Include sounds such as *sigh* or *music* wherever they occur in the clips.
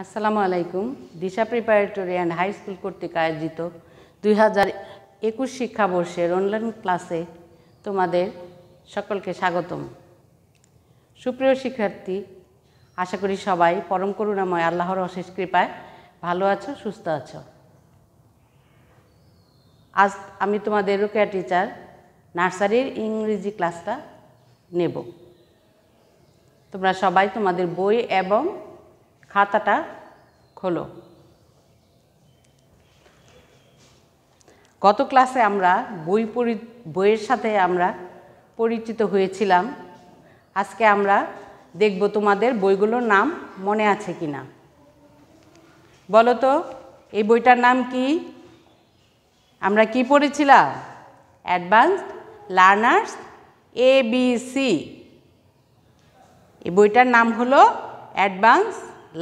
আসসালামু আলাইকুম Disha preparatory and high school কর্তৃক আয়োজিত দুই হাজার একুশ শিক্ষাবর্ষের অনলাইন ক্লাসে তোমাদের সকলকে স্বাগতম সুপ্রিয় শিক্ষার্থী আশা করি সবাই পরম করুণাময় আল্লাহর অশেষ কৃপায় ভালো আছো সুস্থ আছো আজ আমি তোমাদের রোকেয়া টিচার নার্সারির ইংরেজি ক্লাসটা নেব তোমরা সবাই তোমাদের বই এবং খাতাটা খোলো গত ক্লাসে আমরা বই পরি বইয়ের সাথে আমরা পরিচিত হয়েছিলাম আজকে আমরা দেখব তোমাদের বইগুলোর নাম মনে আছে কি না বলো তো এই বইটার নাম কি আমরা কি পড়েছিলাম advanced learners A B C এই বইটার নাম হলো advance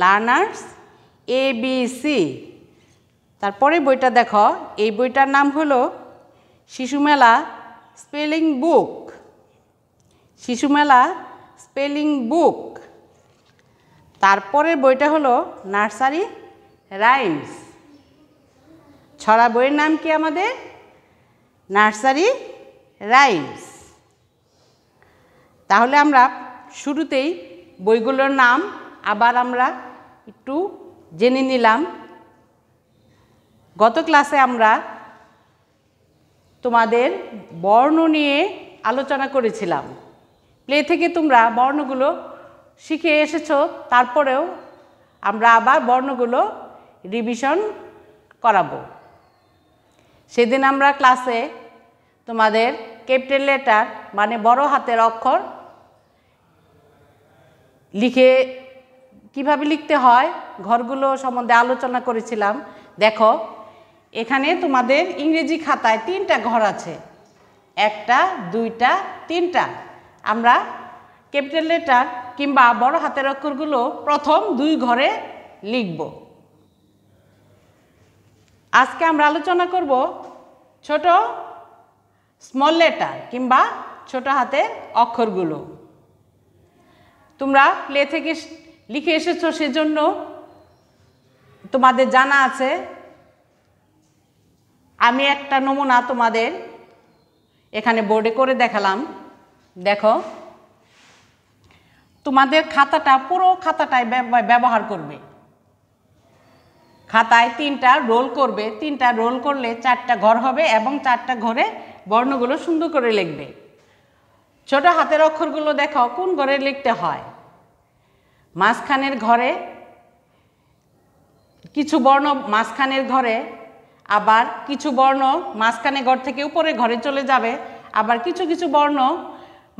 learners A B C তারপরে বইটা দেখো এই বইটার নাম হলো শিশুমেলা স্পেলিং বুক শিশুমেলা স্পেলিং বুক তারপরের বইটা হলো নার্সারি রাইমস ছড়া বইয়ের নাম কি আমাদের নার্সারি রাইমস তাহলে আমরা শুরুতেই বইগুলোর নাম আবার আমরা একটু জেনে নিলাম গত ক্লাসে আমরা তোমাদের বর্ণ নিয়ে আলোচনা করেছিলাম প্লে থেকে তোমরা বর্ণগুলো শিখে এসেছো তারপরেও আমরা আবার বর্ণগুলো রিভিশন করাবো সেদিন আমরা ক্লাসে তোমাদের ক্যাপিটাল লেটার মানে বড় হাতের অক্ষর লিখে কিভাবে লিখতে হয় ঘরগুলো সম্বন্ধে আলোচনা করেছিলাম দেখো এখানে তোমাদের ইংরেজি খাতায় তিনটা ঘর আছে একটা দুইটা তিনটা আমরা ক্যাপিটাল লেটার কিংবা বড় হাতের অক্ষরগুলো প্রথম দুই ঘরে লিখব আজকে আমরা আলোচনা করব ছোট স্মল লেটার কিংবা ছোট হাতের অক্ষরগুলো তোমরা প্লে থেকে লিখে এসেছ সেজন্য তোমাদের জানা আছে আমি একটা নমুনা তোমাদের এখানে বোর্ডে করে দেখালাম দেখো তোমাদের খাতাটা পুরো খাতাটায় ব্যবহার করবে খাতায় তিনটা রোল করবে তিনটা রোল করলে চারটা ঘর হবে এবং চারটা ঘরে বর্ণগুলো সুন্দর করে লিখবে ছোট হাতের অক্ষরগুলো দেখো কোন ঘরে লিখতে হয় মাঝখানের ঘরে কিছু বর্ণ মাঝখানের ঘরে আবার কিছু বর্ণ মাঝখানে ঘর থেকে উপরে ঘরে চলে যাবে আবার কিছু কিছু বর্ণ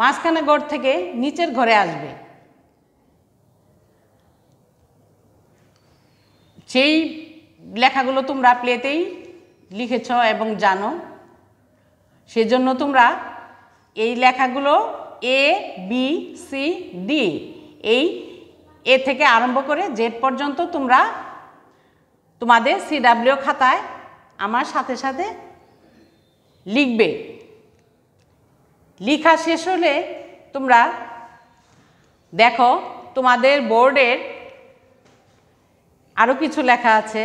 মাঝখানে ঘর থেকে নিচের ঘরে আসবে সেই লেখাগুলো তোমরা প্লেতেই লিখেছ এবং জানো সেজন্য তোমরা এই লেখাগুলো এ বি সি ডি এই এ থেকে আরম্ভ করে জেড পর্যন্ত তোমরা তোমাদের সিডাব্লিউ খাতায় আমার সাথে সাথে লিখবে লিখা শেষ হলে তোমরা দেখো তোমাদের বোর্ডের আরও কিছু লেখা আছে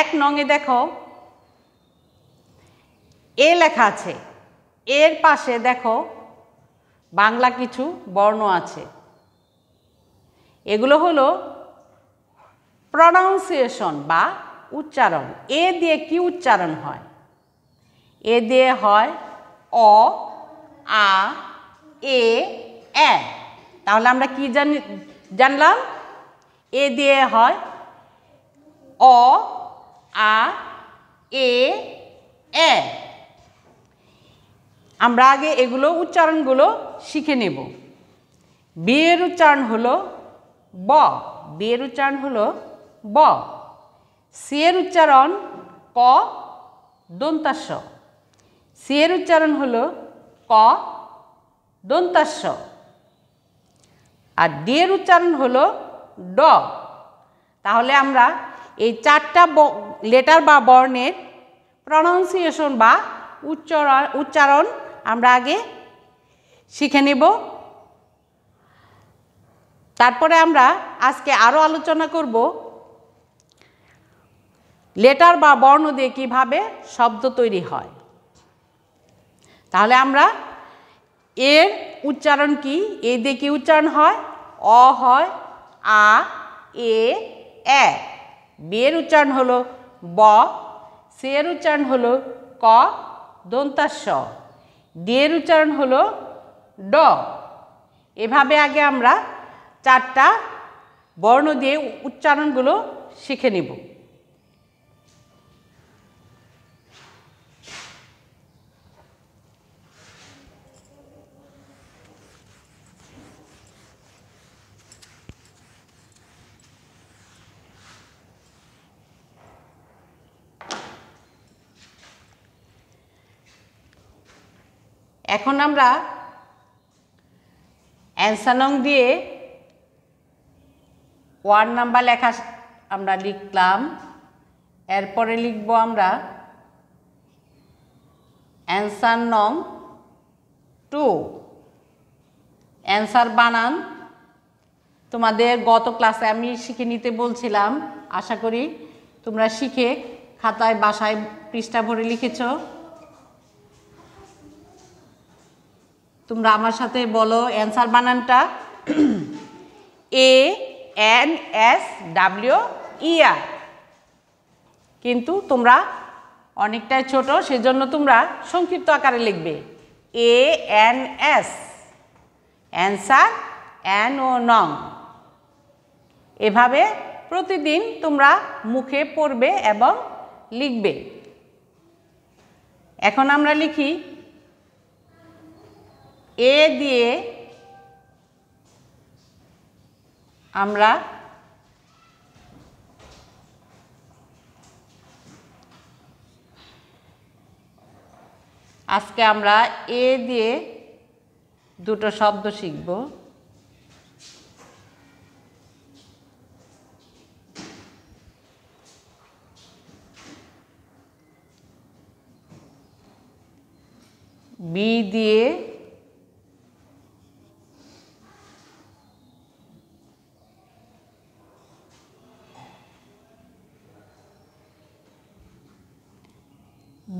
এক নঙে দেখো এ লেখা আছে এর পাশে দেখো বাংলা কিছু বর্ণ আছে এগুলো হলো প্রনাউন্সিয়েশন বা উচ্চারণ এ দিয়ে কি উচ্চারণ হয় এ দিয়ে হয় অ আ এ এ তাহলে আমরা কি জানি জানলাম এ দিয়ে হয় অ আ এ এ আমরা আগে এগুলো উচ্চারণগুলো শিখে নেব বিয়ের উচ্চারণ হলো ব বের উচ্চারণ হল ব সের উচ্চারণ ক দন্তাস্য সের উচ্চারণ হল ক দন্তাস্য আর ডিয়ের উচ্চারণ হল ড তাহলে আমরা এই চারটা লেটার বা বর্ণের প্রনাউন্সিয়েশন বা উচ্চারণ উচ্চারণ আমরা আগে শিখে নেব তারপরে আমরা আজকে আরও আলোচনা করব লেটার বা বর্ণ দিয়ে কীভাবে শব্দ তৈরি হয় তাহলে আমরা এর উচ্চারণ কি এ দিয়ে কী উচ্চারণ হয় অ হয় আ এ এ বের উচ্চারণ হলো ব সের উচ্চারণ হলো ক দন্তাস ডের উচ্চারণ হলো ড এভাবে আগে আমরা চারটা বর্ণ দিয়ে উচ্চারণগুলো শিখে নিব এখন আমরা অ্যান্সানং দিয়ে ওয়ার্ড নাম্বার লেখা আমরা লিখলাম এরপরে লিখব আমরা অ্যান্সার নং টু অ্যান্সার বানান তোমাদের গত ক্লাসে আমি শিখে নিতে বলছিলাম আশা করি তোমরা শিখে খাতায় বাসায় পৃষ্ঠা ভরে লিখেছ তোমরা আমার সাথে বলো অ্যান্সার বানানটা *clears throat* A N S W E R কিন্তু তোমরা অনেকটাই ছোট সেজন্য তোমরা সংক্ষিপ্ত আকারে লিখবে এ এন এস অ্যান্সার অ্যান ও নং এভাবে প্রতিদিন তোমরা মুখে পড়বে এবং লিখবে এখন আমরা লিখি এ দিয়ে আমরা আজকে আমরা এ দিয়ে দুটো শব্দ শিখব বি দিয়ে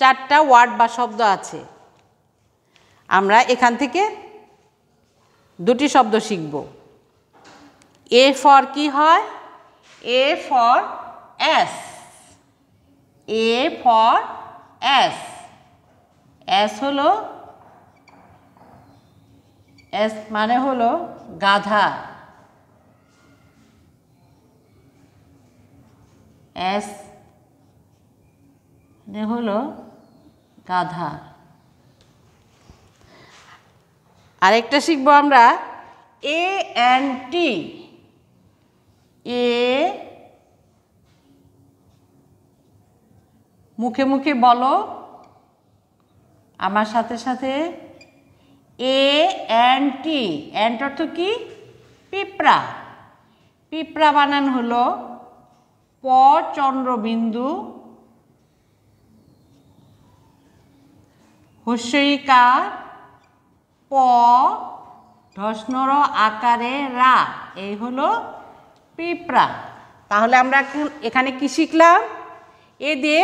চারটা ওয়ার্ড বা শব্দ আছে আমরা এখান থেকে দুটি শব্দ শিখব এ ফর কি হয় A for ass A for ass ass হলো অ্যাস মানে হলো গাধা অ্যাস মানে হলো রাধা আরেকটা শিখব আমরা এ অ্যান্ড টি এ মুখে মুখে বলো আমার সাথে সাথে এ অ্যান্ড টি অ্যান্ড অর্থ কি পিঁপড়া পিঁপড়া বানান হলো প চন্দ্রবিন্দু হস্যইকার প ঢসনর আকারে রা এই হলো পিঁপড়া তাহলে আমরা এখানে কি শিখলাম এ দিয়ে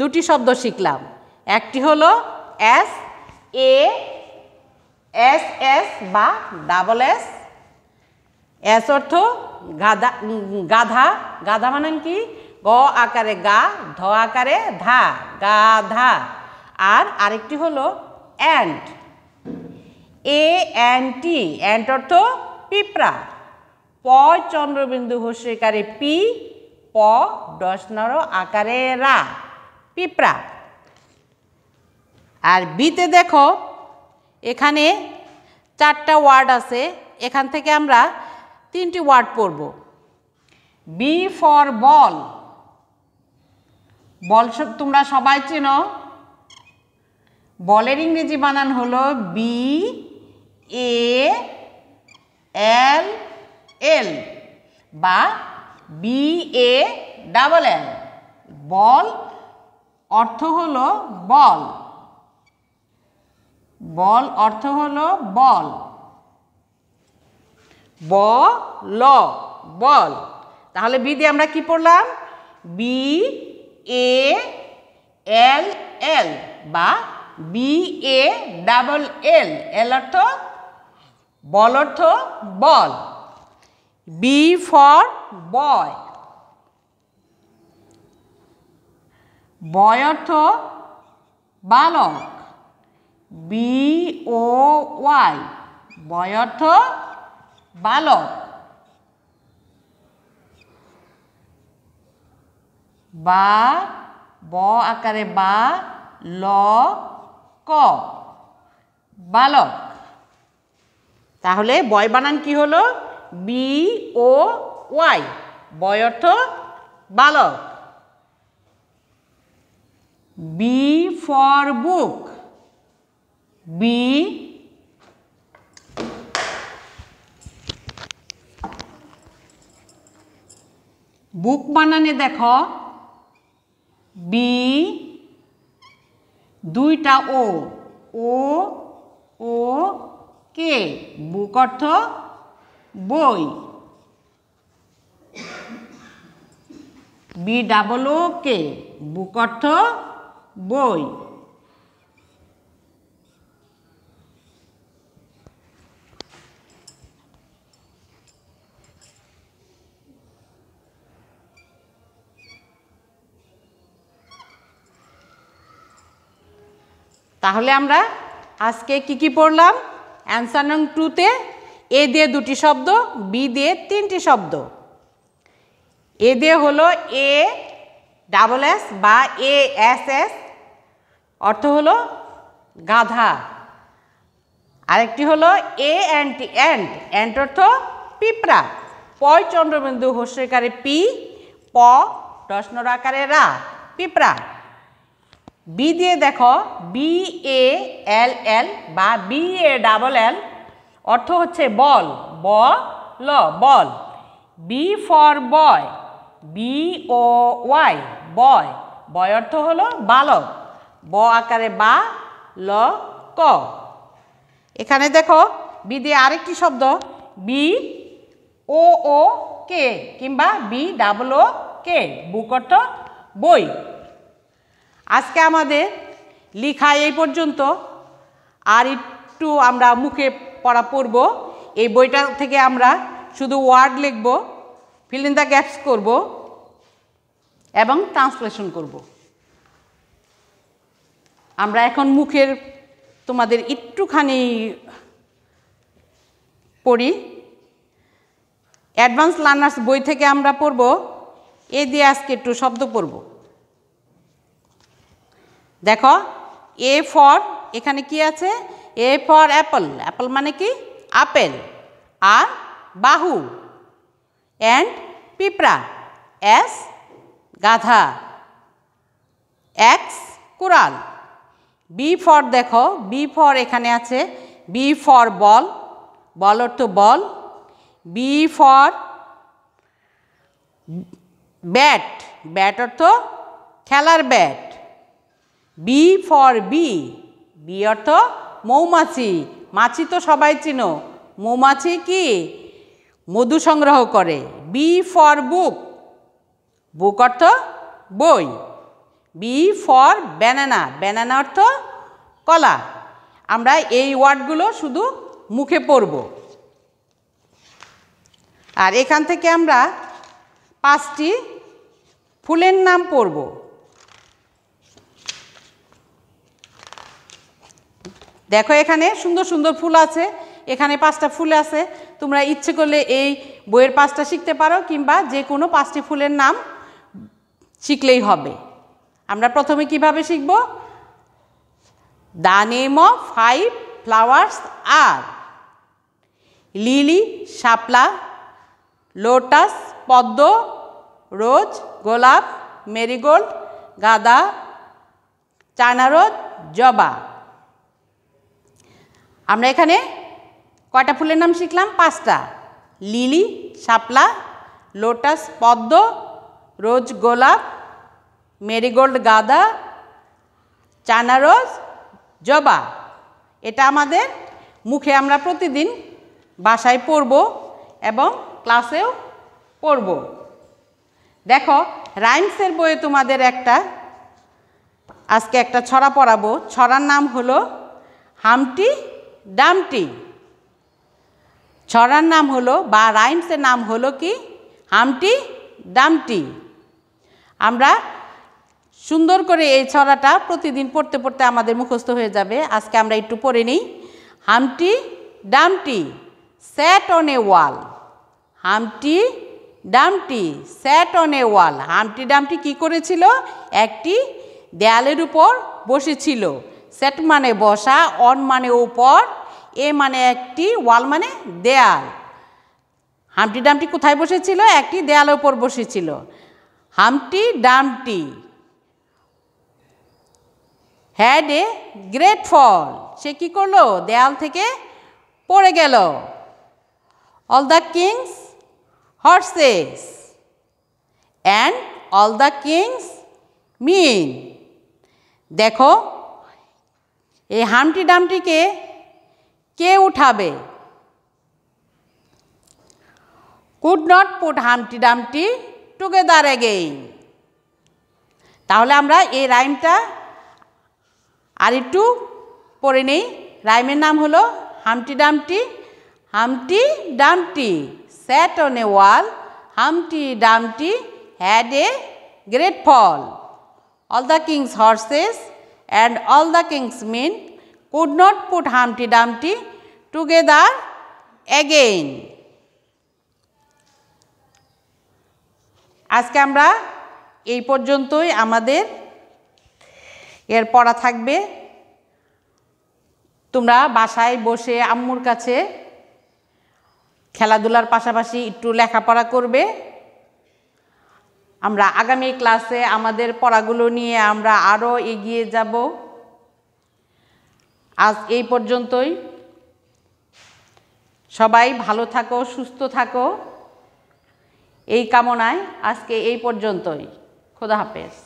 দুটি শব্দ শিখলাম একটি হলো এস এ এস এস বা ডাবল এস এস অর্থ গাধা গাধা গাধা মানেন কি গ আকারে গা ধ আকারে ধা গাধা আর আরেকটি হলো ant A and T ant অর্থ পিঁপড়া প চন্দ্রবিন্দু হস্যকারে পি প ডসনর আকারে রা পিঁপড়া আর বিতে দেখো এখানে চারটা ওয়ার্ড আছে এখান থেকে আমরা তিনটি ওয়ার্ড পড়ব বি ফর বল বল তোমরা সবাই চেনো বলের ইংরেজি বানান হল বি এ এল এল বা বি এ ডাবল এল বল অর্থ হল বল বল অর্থ হল বল ব ল বল তাহলে বি দিয়ে আমরা কি পড়লাম বি এ এল এল বা বি এ ডাবল এল এল অর্থ বল অর্থ বল বি ফর বয় বয় অর্থ বালক বি ও ওয়াই বয় অর্থ বালক বা ব আকারে বা ল ক বালক তাহলে বয় বানান কি হলো বি ও ওয়াই বয় অর্থ বালক B for book B book বানানে দেখো বি দুইটা ও ও ও কে বুক অর্থ বই বি ডাবল ও কে বুক অর্থ বই তাহলে আমরা আজকে কি কি পড়লাম অ্যান্সার নং টুতে এ দিয়ে দুটি শব্দ বি দিয়ে তিনটি শব্দ এ দিয়ে হলো এ ডাবল এস বা এ এস এস অর্থ হল গাধা আরেকটি হলো এ অ্যান্ড অ্যান্ড অ্যান্ড অর্থ পিঁপড়া পয় চন্দ্রবিন্দু হোস্যকারে পি প প্রশ্নর আকারে রা পিঁপড়া বি দিয়ে দেখো বি এ এল এল বা বি এ ডাবল এল অর্থ হচ্ছে বল ব ল বল B for boy B O Y boy boy অর্থ হলো বালক ব আকারে বা ল ক এখানে দেখো বি দিয়ে আরেকটি শব্দ বি ও ও কে কিংবা বি ডাবল ও কে বুক অর্থ বই আজকে আমাদের লিখা এই পর্যন্ত আর একটু আমরা মুখে পড়া পড়ব এই বইটা থেকে আমরা শুধু ওয়ার্ড লিখব ফিলিন দ্য গ্যাপস করব এবং ট্রান্সলেশন করব আমরা এখন মুখের তোমাদের একটুখানি পড়ি অ্যাডভান্স লার্নার্স বই থেকে আমরা পড়ব এ দিয়ে আজকে একটু শব্দ পড়বো দেখো এ ফর এখানে কি আছে এ ফর অ্যাপল অ্যাপল মানে কি আপেল আর বাহু অ্যান্ড পিঁপড়া অ্যাস গাধা এক্স কুরাল বি ফর দেখো বি ফর এখানে আছে বি ফর বল বল অর্থ বল বি ফর ব্যাট ব্যাট অর্থ খেলার ব্যাট বি ফর বি বি অর্থ মৌমাছি মাছি তো সবাই চিনো মৌমাছি কি মধু সংগ্রহ করে বি ফর বুক বুক অর্থ বই বি ফর ব্যানানা ব্যানানা অর্থ কলা আমরা এই ওয়ার্ডগুলো শুধু মুখে পড়ব আর এখান থেকে আমরা পাঁচটি ফুলের নাম পড়বো দেখো এখানে সুন্দর সুন্দর ফুল আছে এখানে পাঁচটা ফুল আছে তোমরা ইচ্ছে করলে এই বইয়ের পাঁচটা শিখতে পারো কিংবা যে কোনো পাঁচটি ফুলের নাম শিখলেই হবে আমরা প্রথমে কিভাবে শিখব the name of five flowers আর লিলি শাপলা লোটাস পদ্ম রোজ গোলাপ মেরিগোল্ড গাঁদা চানারোদ জবা আমরা এখানে কয়টা ফুলের নাম শিখলাম পাঁচটা লিলি শাপলা লোটাস পদ্ম রোজ গোলাপ মেরিগোল্ড গাঁদা চানারোজ জবা এটা আমাদের মুখে আমরা প্রতিদিন বাসায় পড়ব এবং ক্লাসেও পড়ব দেখো রাইমসের বইয়ে তোমাদের একটা আজকে একটা ছড়া পড়াবো ছড়ার নাম হলো হামটি ডামটি ছড়ার নাম হলো বা রাইমসের নাম হলো কি হামটি ডামটি আমরা সুন্দর করে এই ছড়াটা প্রতিদিন পড়তে পড়তে আমাদের মুখস্থ হয়ে যাবে আজকে আমরা একটু পড়ে নিই হামটি Dumpty sat on a wall Humpty Dumpty sat on a wall Humpty ডামটি কি করেছিল একটি দেয়ালের উপর বসেছিল সেট মানে বসা অন মানে উপর এ মানে একটি ওয়াল মানে দেয়াল হামটি ডামটি কোথায় বসেছিল একটি দেয়ালের উপর বসেছিল হামটি ডামটি হ্যাড এ গ্রেট ফল সে কী করলো দেয়াল থেকে পড়ে গেল all the king's horses and all the king's men দেখো এই হামটি ডামটিকে কে উঠাবে could not put Humpty Dumpty together again তাহলে আমরা এই রাইমটা আর একটু পড়ে নেই রাইমের নাম হলো Humpty Dumpty Humpty Dumpty sat on a wall Humpty Dumpty had a great fall all the king's horses and all the king's men could not put Humpty Dumpty together again. আজকে আমরা এই পর্যন্তই আমাদের এর পড়া থাকবে তোমরা বাসায় বসে আম্মুর কাছে খেলাধুলার পাশাপাশি একটু লেখাপড়া করবে আমরা আগামী ক্লাসে আমাদের পড়াগুলো নিয়ে আমরা আরও এগিয়ে যাব আজ এই পর্যন্তই সবাই ভালো থাকো সুস্থ থাকো এই কামনায় আজকে এই পর্যন্তই খোদা হাফেজ